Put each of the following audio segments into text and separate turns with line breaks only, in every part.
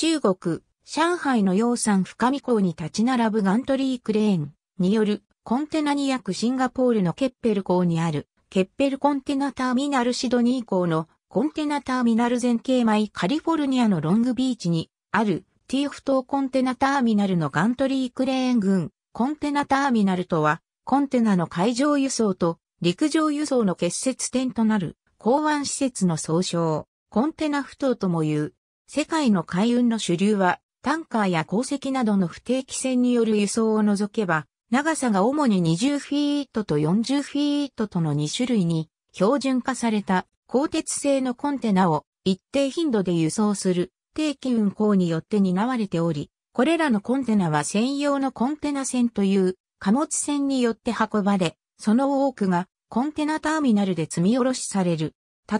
中国、上海の洋山深見港に立ち並ぶガントリークレーンによるコンテナに約シンガポールのケッペル港にあるケッペルコンテナターミナルシドニー港のコンテナターミナル前景米カリフォルニアのロングビーチにあるティーフ島コンテナターミナルのガントリークレーン群コンテナターミナルとはコンテナの海上輸送と陸上輸送の結節点となる港湾施設の総称コンテナ不島とも言う世界の海運の主流は、タンカーや鉱石などの不定期船による輸送を除けば、長さが主に20フィートと40フィートとの2種類に標準化された鋼鉄製のコンテナを一定頻度で輸送する定期運行によって担われており、これらのコンテナは専用のコンテナ船という貨物船によって運ばれ、その多くがコンテナターミナルで積み下ろしされる。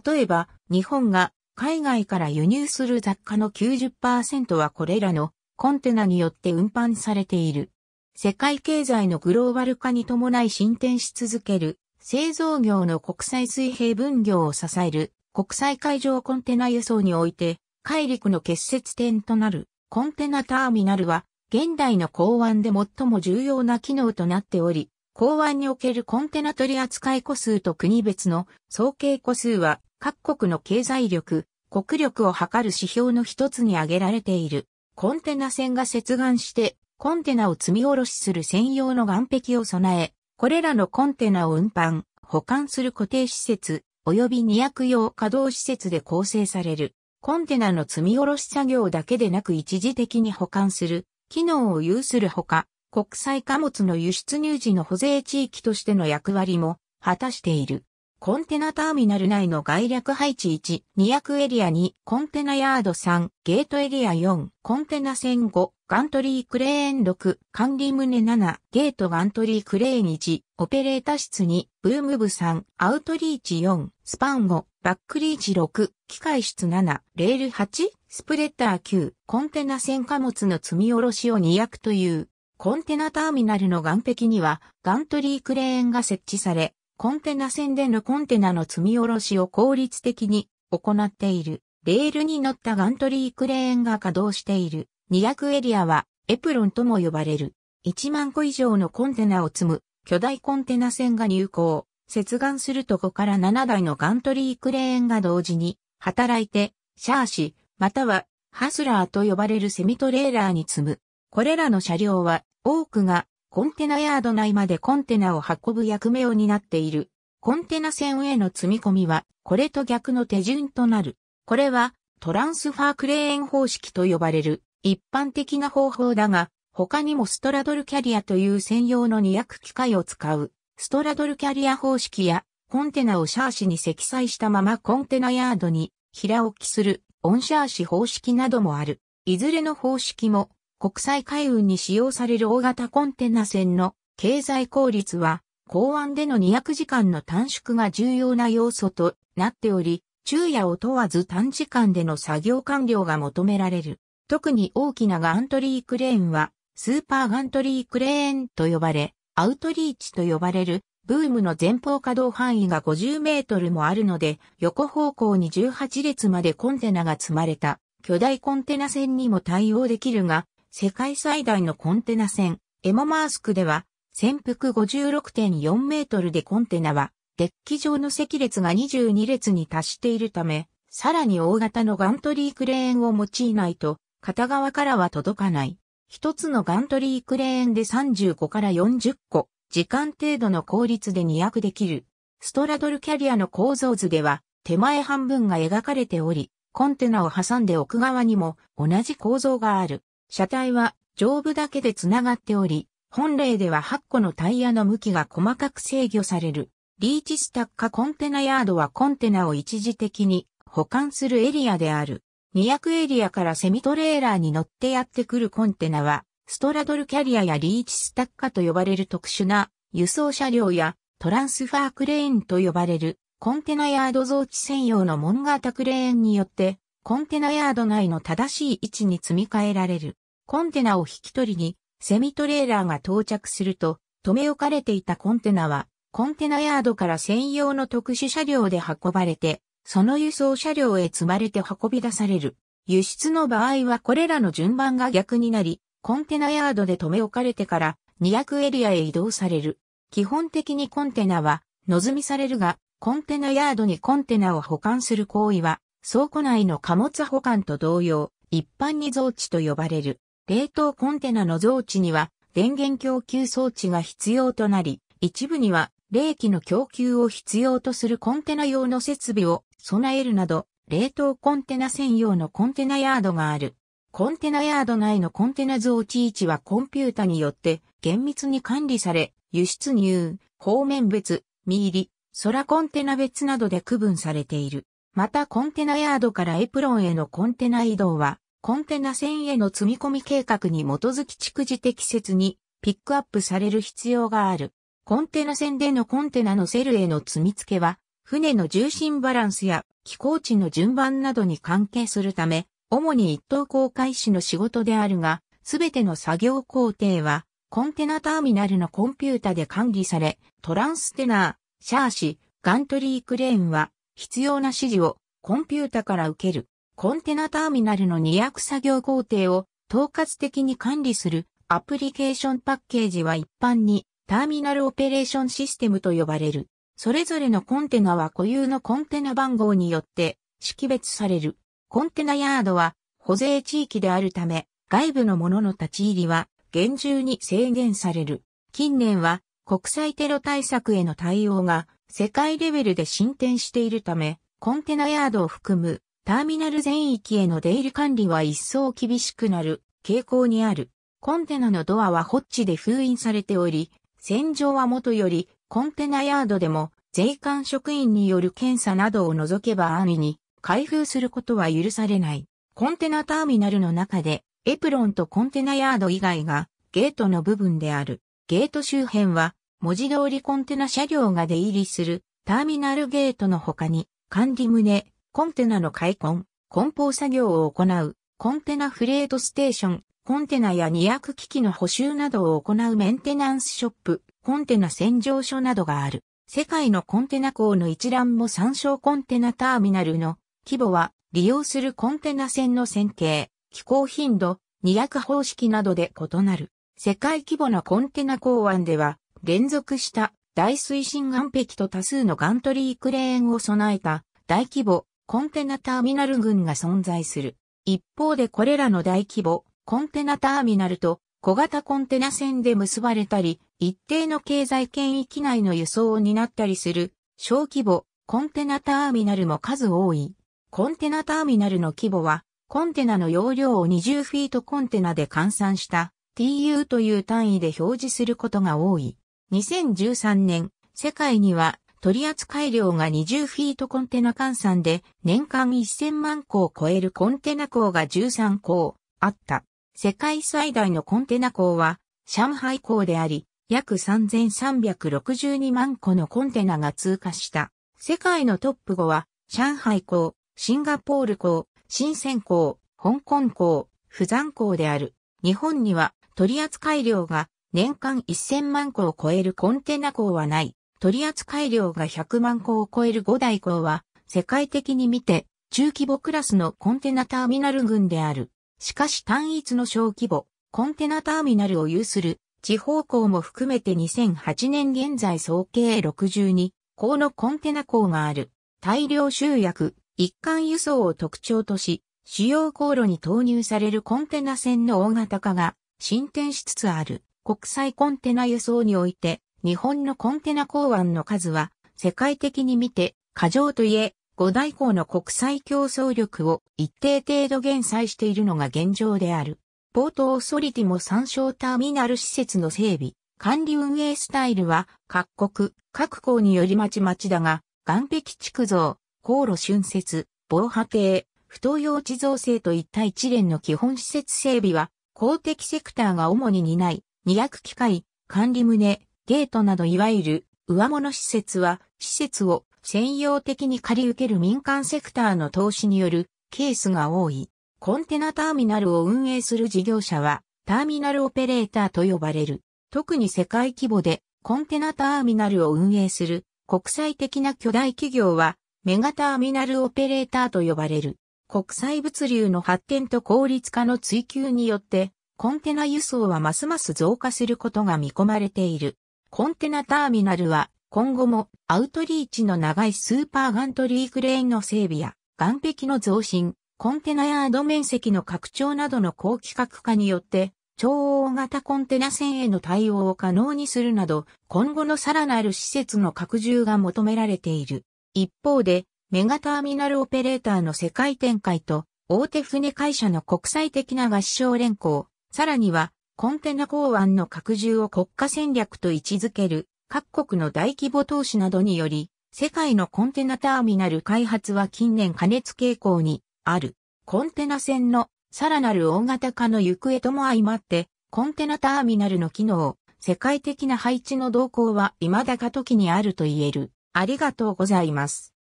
例えば、日本が海外から輸入する雑貨の90%はこれらのコンテナによって運搬されている。世界経済のグローバル化に伴い進展し続ける製造業の国際水平分業を支える国際海上コンテナ輸送において海陸の結節点となるコンテナターミナルは現代の港湾で最も重要な機能となっており、港湾におけるコンテナ取扱個数と国別の総計個数は各国の経済力、国力を測る指標の一つに挙げられている。コンテナ船が接岸して、コンテナを積み下ろしする専用の岸壁を備え、これらのコンテナを運搬、保管する固定施設、及び二役用稼働施設で構成される。コンテナの積み下ろし作業だけでなく一時的に保管する、機能を有するほか、国際貨物の輸出入時の保税地域としての役割も果たしている。コンテナターミナル内の概略配置1、200エリア2、コンテナヤード3、ゲートエリア4、コンテナ線5、ガントリークレーン6、管理棟7、ゲートガントリークレーン1、オペレータ室2、ブーム部3、アウトリーチ4、スパン5、バックリーチ6、機械室7、レール8、スプレッター9、コンテナ線貨物の積み下ろしを2役という、コンテナターミナルの岸壁には、ガントリークレーンが設置され、コンテナ船でのコンテナの積み下ろしを効率的に行っている。レールに乗ったガントリークレーンが稼働している。200エリアはエプロンとも呼ばれる。1万個以上のコンテナを積む巨大コンテナ船が入港。接岸すると5から7台のガントリークレーンが同時に働いて、シャーシ、またはハスラーと呼ばれるセミトレーラーに積む。これらの車両は多くがコンテナヤード内までコンテナを運ぶ役目を担っている。コンテナ船への積み込みは、これと逆の手順となる。これは、トランスファークレーン方式と呼ばれる、一般的な方法だが、他にもストラドルキャリアという専用の二役機械を使う、ストラドルキャリア方式や、コンテナをシャーシに積載したままコンテナヤードに平置きする、オンシャーシ方式などもある。いずれの方式も、国際海運に使用される大型コンテナ船の経済効率は、港湾での200時間の短縮が重要な要素となっており、昼夜を問わず短時間での作業完了が求められる。特に大きなガントリークレーンは、スーパーガントリークレーンと呼ばれ、アウトリーチと呼ばれる、ブームの前方稼働範囲が50メートルもあるので、横方向に18列までコンテナが積まれた巨大コンテナ船にも対応できるが、世界最大のコンテナ船、エモマースクでは、潜伏56.4メートルでコンテナは、デッキ上の席列が22列に達しているため、さらに大型のガントリークレーンを用いないと、片側からは届かない。一つのガントリークレーンで35から40個、時間程度の効率で2役できる。ストラドルキャリアの構造図では、手前半分が描かれており、コンテナを挟んで奥側にも同じ構造がある。車体は上部だけで繋がっており、本例では8個のタイヤの向きが細かく制御される。リーチスタッカコンテナヤードはコンテナを一時的に保管するエリアである。200エリアからセミトレーラーに乗ってやってくるコンテナは、ストラドルキャリアやリーチスタッカと呼ばれる特殊な輸送車両やトランスファークレーンと呼ばれるコンテナヤード増置専用の門型クレーンによってコンテナヤード内の正しい位置に積み替えられる。コンテナを引き取りに、セミトレーラーが到着すると、留め置かれていたコンテナは、コンテナヤードから専用の特殊車両で運ばれて、その輸送車両へ積まれて運び出される。輸出の場合はこれらの順番が逆になり、コンテナヤードで留め置かれてから200エリアへ移動される。基本的にコンテナは、望みされるが、コンテナヤードにコンテナを保管する行為は、倉庫内の貨物保管と同様、一般に増置と呼ばれる。冷凍コンテナの増置には、電源供給装置が必要となり、一部には、冷気の供給を必要とするコンテナ用の設備を備えるなど、冷凍コンテナ専用のコンテナヤードがある。コンテナヤード内のコンテナ増置位置はコンピュータによって厳密に管理され、輸出入、方面別、見入り、空コンテナ別などで区分されている。またコンテナヤードからエプロンへのコンテナ移動は、コンテナ船への積み込み計画に基づき逐次適切にピックアップされる必要がある。コンテナ船でのコンテナのセルへの積み付けは、船の重心バランスや寄港地の順番などに関係するため、主に一等航海士の仕事であるが、すべての作業工程は、コンテナターミナルのコンピュータで管理され、トランステナー、シャーシ、ガントリークレーンは、必要な指示をコンピュータから受ける、コンテナターミナルの二役作業工程を統括的に管理するアプリケーションパッケージは一般にターミナルオペレーションシステムと呼ばれる。それぞれのコンテナは固有のコンテナ番号によって識別される。コンテナヤードは保税地域であるため、外部のものの立ち入りは厳重に制限される。近年は国際テロ対策への対応が世界レベルで進展しているため、コンテナヤードを含むターミナル全域への出入り管理は一層厳しくなる傾向にある。コンテナのドアはホッチで封印されており、洗浄はもとよりコンテナヤードでも税関職員による検査などを除けば安易に開封することは許されない。コンテナターミナルの中でエプロンとコンテナヤード以外がゲートの部分である。ゲート周辺は文字通りコンテナ車両が出入りするターミナルゲートの他に管理棟、コンテナの開梱、梱包作業を行うコンテナフレートステーション、コンテナや荷役機器の補修などを行うメンテナンスショップ、コンテナ洗浄所などがある。世界のコンテナ港の一覧も参照コンテナターミナルの規模は利用するコンテナ船の線形、気候頻度、二役方式などで異なる。世界規模のコンテナ港湾では連続した大推進岸壁と多数のガントリークレーンを備えた大規模コンテナターミナル群が存在する。一方でこれらの大規模コンテナターミナルと小型コンテナ船で結ばれたり、一定の経済圏域内の輸送を担ったりする小規模コンテナターミナルも数多い。コンテナターミナルの規模は、コンテナの容量を20フィートコンテナで換算した TU という単位で表示することが多い。2013年、世界には取扱量が20フィートコンテナ換算で年間1000万個を超えるコンテナ港が13港あった。世界最大のコンテナ港は上海港であり、約3362万個のコンテナが通過した。世界のトップ5は上海港、シンガポール港、深鮮港、香港港、釜山港である。日本には取扱量が年間1000万個を超えるコンテナ港はない。取扱量が100万個を超える5大港は、世界的に見て中規模クラスのコンテナターミナル群である。しかし単一の小規模、コンテナターミナルを有する地方港も含めて2008年現在総計62港のコンテナ港がある。大量集約、一貫輸送を特徴とし、主要航路に投入されるコンテナ船の大型化が進展しつつある。国際コンテナ輸送において、日本のコンテナ港湾の数は、世界的に見て、過剰といえ、五大港の国際競争力を一定程度減災しているのが現状である。ポートオーソリティも参照ターミナル施設の整備、管理運営スタイルは各国、各港によりまちまちだが、岸壁築造、航路浚渫、防波堤、不当用地造成といった一連の基本施設整備は、公的セクターが主に担い、二役機械、管理棟、ゲートなどいわゆる上物施設は、施設を専用的に借り受ける民間セクターの投資によるケースが多い。コンテナターミナルを運営する事業者は、ターミナルオペレーターと呼ばれる。特に世界規模でコンテナターミナルを運営する国際的な巨大企業は、メガターミナルオペレーターと呼ばれる。国際物流の発展と効率化の追求によって、コンテナ輸送はますます増加することが見込まれている。コンテナターミナルは今後もアウトリーチの長いスーパーガントリークレーンの整備や岸壁の増進、コンテナヤード面積の拡張などの高規格化によって超大型コンテナ船への対応を可能にするなど今後のさらなる施設の拡充が求められている。一方でメガターミナルオペレーターの世界展開と大手船会社の国際的な合唱連行、さらには、コンテナ港湾の拡充を国家戦略と位置づける各国の大規模投資などにより、世界のコンテナターミナル開発は近年加熱傾向にある。コンテナ船のさらなる大型化の行方とも相まって、コンテナターミナルの機能、世界的な配置の動向は未だ過渡期にあると言える。ありがとうございます。